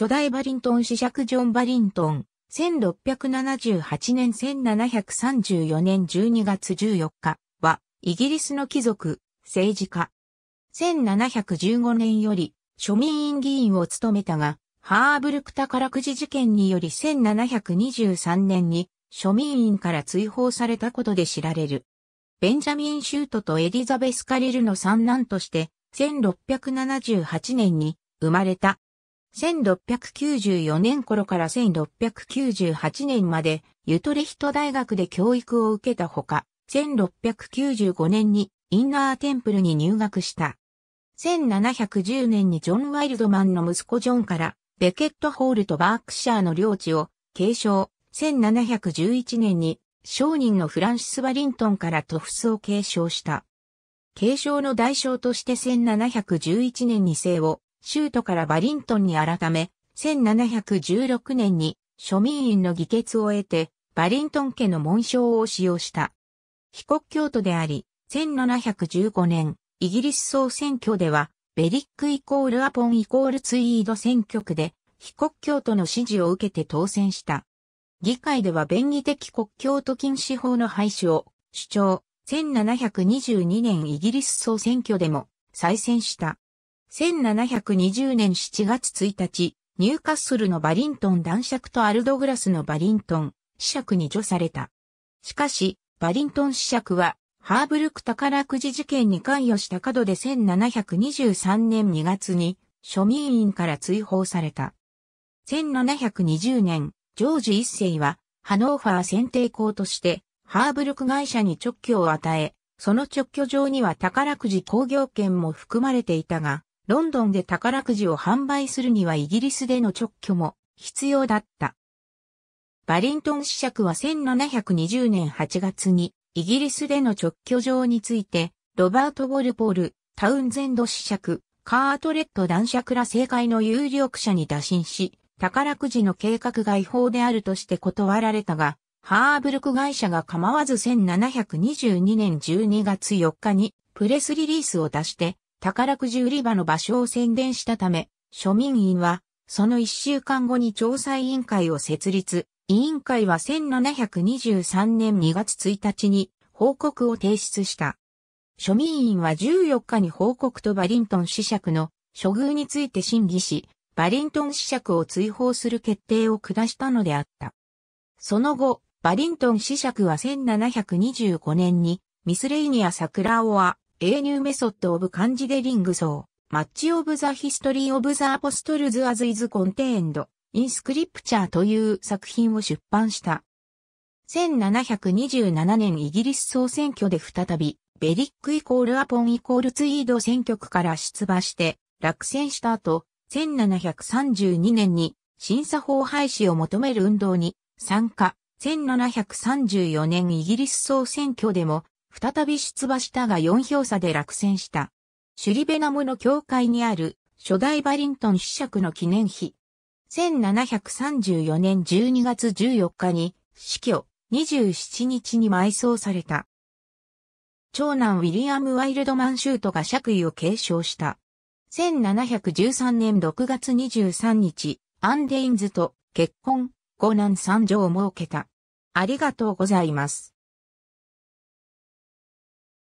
初代バリントン子爵ジョン・バリントン、1678年1734年12月14日は、イギリスの貴族、政治家。1715年より、庶民院議員を務めたが、ハーブルク宝くじ事件により1723年に庶民院から追放されたことで知られる。ベンジャミン・シュートとエリザベス・カリルの三男として、1678年に生まれた。1694年頃から1698年までユトレヒト大学で教育を受けたほか、1695年にインナーテンプルに入学した。1710年にジョン・ワイルドマンの息子ジョンからベケットホールとバークシャーの領地を継承。1711年に商人のフランシス・バリントンからトフスを継承した。継承の代償として1711年に生を州都からバリントンに改め、1716年に庶民院の議決を得て、バリントン家の紋章を使用した。被国教徒であり、1715年、イギリス総選挙では、ベリックイコールアポンイコールツイード選挙区で、被国教徒の支持を受けて当選した。議会では便宜的国教徒禁止法の廃止を主張、1722年イギリス総選挙でも再選した。1720年7月1日、ニューカッスルのバリントン男爵とアルドグラスのバリントン、子爵に除された。しかし、バリントン子爵は、ハーブルク宝くじ事件に関与した角で1723年2月に、庶民院から追放された。1720年、ジョージ一世は、ハノーファー選定校として、ハーブルク会社に直居を与え、その直居上には宝くじ工業権も含まれていたが、ロンドンで宝くじを販売するにはイギリスでの直居も必要だった。バリントン試爵は1720年8月にイギリスでの直居場についてロバート・ウォルポール、タウンゼンド試爵、カートレット男爵ら政界の有力者に打診し、宝くじの計画が違法であるとして断られたが、ハーブルク会社が構わず1722年12月4日にプレスリリースを出して、宝くじ売り場の場所を宣伝したため、庶民院は、その一週間後に調査委員会を設立。委員会は1723年2月1日に報告を提出した。庶民院は14日に報告とバリントン子爵の処遇について審議し、バリントン子爵を追放する決定を下したのであった。その後、バリントン子爵は1725年にミスレイニア・サクラオア英入メソッドオブ漢字でリング層、マッチオブザヒストリーオブザアポストルズアズイズコンテエンド、インスクリプチャーという作品を出版した。1727年イギリス総選挙で再び、ベリックイコールアポンイコールツイード選挙区から出馬して落選した後、1732年に審査法廃止を求める運動に参加。1734年イギリス総選挙でも再び出馬したが4票差で落選した。シュリベナムの教会にある初代バリントン子爵の記念碑。1734年12月14日に死去、27日に埋葬された。長男ウィリアム・ワイルドマン・シュートが爵位を継承した。1713年6月23日、アンデインズと結婚、5男3女を設けた。ありがとうございます。